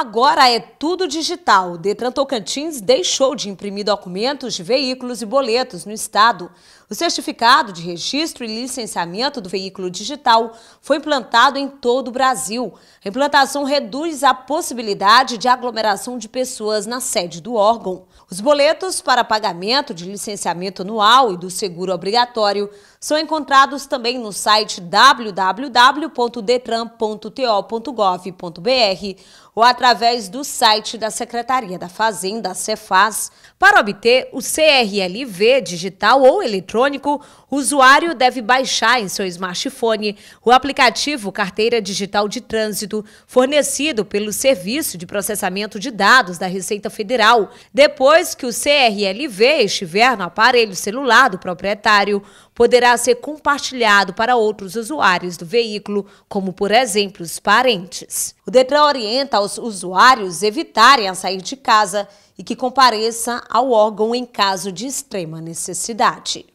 Agora é tudo digital. Detran Tocantins deixou de imprimir documentos de veículos e boletos no estado. O certificado de registro e licenciamento do veículo digital foi implantado em todo o Brasil. A implantação reduz a possibilidade de aglomeração de pessoas na sede do órgão. Os boletos para pagamento de licenciamento anual e do seguro obrigatório são encontrados também no site www.detran.to.gov.br ou através através do site da Secretaria da Fazenda, Cefaz. Para obter o CRLV digital ou eletrônico, o usuário deve baixar em seu smartphone o aplicativo Carteira Digital de Trânsito, fornecido pelo Serviço de Processamento de Dados da Receita Federal. Depois que o CRLV estiver no aparelho celular do proprietário, poderá ser compartilhado para outros usuários do veículo, como, por exemplo, os parentes. O Detran orienta os usuários evitarem a sair de casa e que compareça ao órgão em caso de extrema necessidade.